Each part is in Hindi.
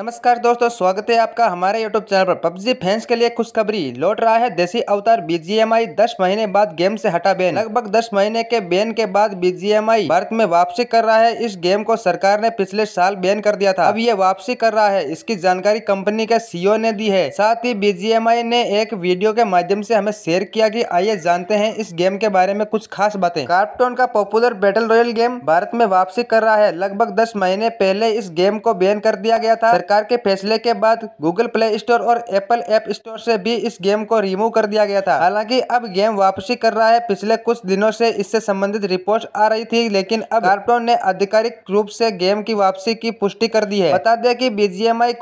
नमस्कार दोस्तों स्वागत है आपका हमारे यूट्यूब चैनल पर पबजी फैंस के लिए खुशखबरी लौट रहा है देसी अवतार बीजीएमआई 10 महीने बाद गेम से हटा बैन लगभग 10 महीने के बैन के बाद बीजीएमआई भारत में वापसी कर रहा है इस गेम को सरकार ने पिछले साल बैन कर दिया था अब ये वापसी कर रहा है इसकी जानकारी कंपनी के सीईओ e ने दी है साथ ही बीजीएमआई ने एक वीडियो के माध्यम ऐसी हमें शेयर किया की कि आइए जानते हैं इस गेम के बारे में कुछ खास बातें कार्पटोन का popular battle royale game Bharat में वापसी कर रहा है लगभग दस महीने पहले इस गेम को बैन कर दिया गया था सरकार के फैसले के बाद गूगल प्ले स्टोर और एप्पल एप स्टोर से भी इस गेम को रिमूव कर दिया गया था हालांकि अब गेम वापसी कर रहा है पिछले कुछ दिनों से इससे संबंधित रिपोर्ट आ रही थी लेकिन अब कार्टून ने आधिकारिक रूप से गेम की वापसी की पुष्टि कर दी है बता दें कि बी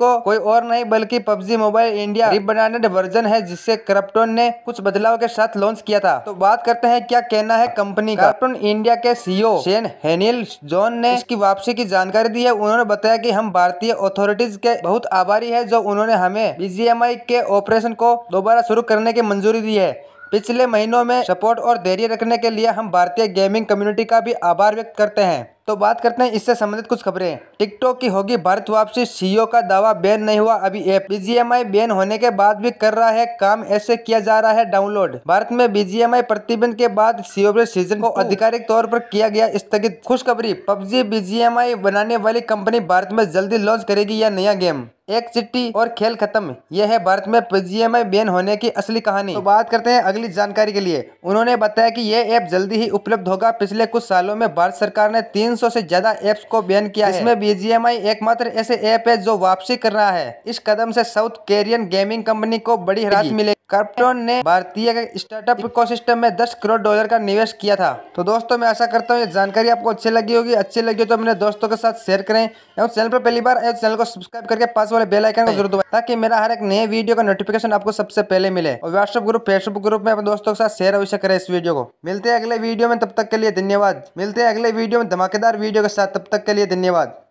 को कोई और नहीं बल्कि PUBG mobile India rebranded version है जिससे क्रप्टोन ने कुछ बदलाव के साथ लॉन्च किया था तो बात करते हैं क्या कहना है कंपनी का कार्टून इंडिया के सीईओ शेन हेनिल जॉन ने इसकी वापसी की जानकारी दी है उन्होंने बताया की हम भारतीय अथॉरिटीज जिसके के बहुत आभारी है जो उन्होंने हमें बी के ऑपरेशन को दोबारा शुरू करने की मंजूरी दी है पिछले महीनों में सपोर्ट और धैर्य रखने के लिए हम भारतीय गेमिंग कम्युनिटी का भी आभार व्यक्त करते हैं तो बात करते हैं इससे संबंधित कुछ खबरें टिकटॉक की होगी भारत वापसी सीईओ का दावा बैन नहीं हुआ अभी ऐप बीजीएमआई बैन होने के बाद भी कर रहा है काम ऐसे किया जा रहा है डाउनलोड भारत में बीजीएमआई प्रतिबंध के बाद सीओ सीजन को आधिकारिक तौर पर किया गया स्थगित खुशखबरी पबजी बीजीएमआई बनाने वाली कंपनी भारत में जल्दी लॉन्च करेगी यह नया गेम एक चिट्ठी और खेल खत्म यह है भारत में पीजीएमआई बैन होने की असली कहानी तो बात करते हैं अगली जानकारी के लिए उन्होंने बताया कि यह ऐप जल्दी ही उपलब्ध होगा पिछले कुछ सालों में भारत सरकार ने 300 से ज्यादा ऐप्स को बैन किया है इसमें बीजीएमआई एकमात्र ऐसे ऐप है जो वापसी कर रहा है इस कदम ऐसी साउथ कोरियन गेमिंग कंपनी को बड़ी राहत मिलेगी कार्पटोन ने भारतीय स्टार्टअप सिस्टम में 10 करोड़ डॉलर का निवेश किया था तो दोस्तों मैं आशा करता हूँ ये जानकारी आपको अच्छी लगी होगी अच्छी लगी हो तो अपने दोस्तों के साथ शेयर करें चैनल पर पहली बार चैनल तो को सब्सक्राइब करके पास वाले बेल आइकन को जरूर दबाएं ताकि मेरा हर एक नए वीडियो का नोटिफिकेशन आपको सबसे पहले मिले और व्हाट्सएप ग्रुप फेसबुक ग्रुप में अपने दोस्तों के साथ शेयर अवश्य करें इस वीडियो को मिलते हैं अगले वीडियो में तब तक के लिए धन्यवाद मिलते हैं अगले वीडियो में धमाकेदार वीडियो के साथ तब तक के लिए धन्यवाद